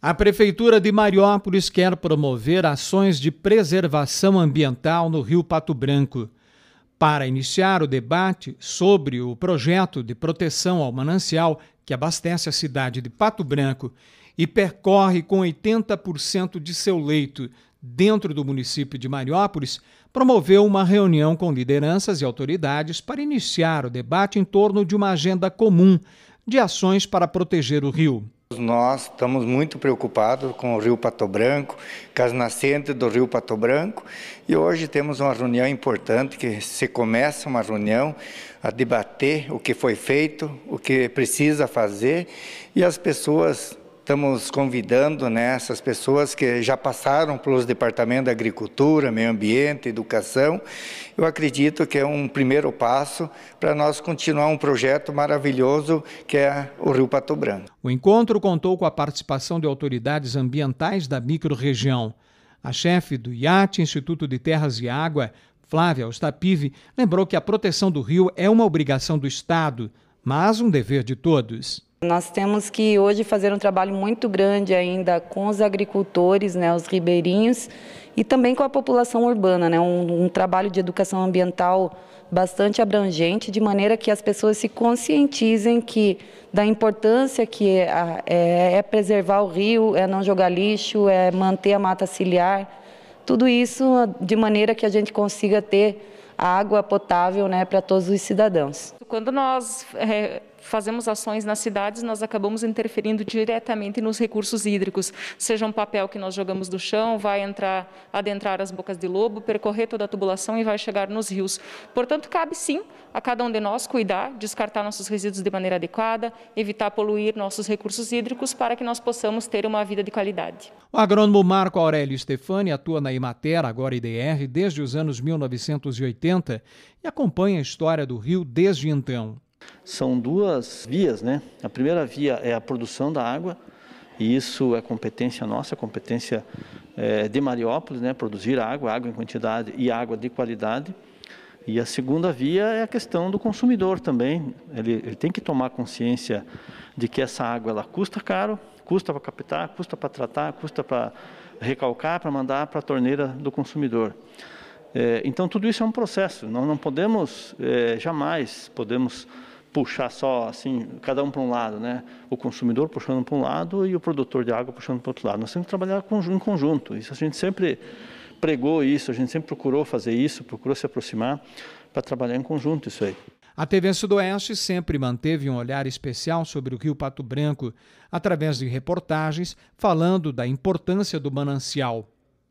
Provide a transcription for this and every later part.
A Prefeitura de Mariópolis quer promover ações de preservação ambiental no Rio Pato Branco. Para iniciar o debate sobre o projeto de proteção ao manancial que abastece a cidade de Pato Branco e percorre com 80% de seu leito dentro do município de Mariópolis, promoveu uma reunião com lideranças e autoridades para iniciar o debate em torno de uma agenda comum de ações para proteger o rio nós estamos muito preocupados com o Rio Pato Branco, com as nascentes do Rio Pato Branco, e hoje temos uma reunião importante que se começa uma reunião a debater o que foi feito, o que precisa fazer, e as pessoas estamos convidando né, essas pessoas que já passaram pelos departamentos da Agricultura, Meio Ambiente, Educação. Eu acredito que é um primeiro passo para nós continuar um projeto maravilhoso que é o Rio Pato Branco. O encontro contou com a participação de autoridades ambientais da microrregião. A chefe do IAT, Instituto de Terras e Água, Flávia Ostapive, lembrou que a proteção do rio é uma obrigação do Estado, mas um dever de todos. Nós temos que hoje fazer um trabalho muito grande ainda com os agricultores, né, os ribeirinhos, e também com a população urbana, né, um, um trabalho de educação ambiental bastante abrangente, de maneira que as pessoas se conscientizem que da importância que é, é, é preservar o rio, é não jogar lixo, é manter a mata ciliar, tudo isso de maneira que a gente consiga ter água potável né, para todos os cidadãos. Quando nós é fazemos ações nas cidades, nós acabamos interferindo diretamente nos recursos hídricos, seja um papel que nós jogamos do chão, vai entrar, adentrar as bocas de lobo, percorrer toda a tubulação e vai chegar nos rios. Portanto, cabe sim a cada um de nós cuidar, descartar nossos resíduos de maneira adequada, evitar poluir nossos recursos hídricos para que nós possamos ter uma vida de qualidade. O agrônomo Marco Aurélio Stefani atua na Imater, agora IDR, desde os anos 1980 e acompanha a história do rio desde então. São duas vias, né? A primeira via é a produção da água, e isso é competência nossa, competência é, de Mariópolis, né? Produzir água, água em quantidade e água de qualidade. E a segunda via é a questão do consumidor também. Ele, ele tem que tomar consciência de que essa água ela custa caro, custa para captar, custa para tratar, custa para recalcar, para mandar para a torneira do consumidor. É, então tudo isso é um processo. Nós não podemos é, jamais podemos puxar só assim, cada um para um lado, né? O consumidor puxando para um lado e o produtor de água puxando para o outro lado. Nós temos que trabalhar em conjunto. Isso a gente sempre pregou isso, a gente sempre procurou fazer isso, procurou se aproximar para trabalhar em conjunto isso aí. A TV Sudoeste sempre manteve um olhar especial sobre o Rio Pato Branco, através de reportagens falando da importância do manancial.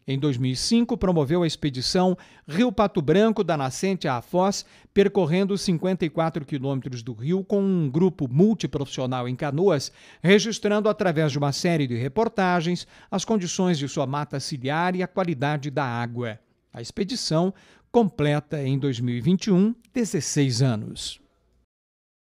Em 2005, promoveu a expedição Rio Pato Branco da Nascente à Foz, percorrendo 54 quilômetros do rio com um grupo multiprofissional em canoas, registrando através de uma série de reportagens as condições de sua mata ciliar e a qualidade da água. A expedição completa em 2021 16 anos.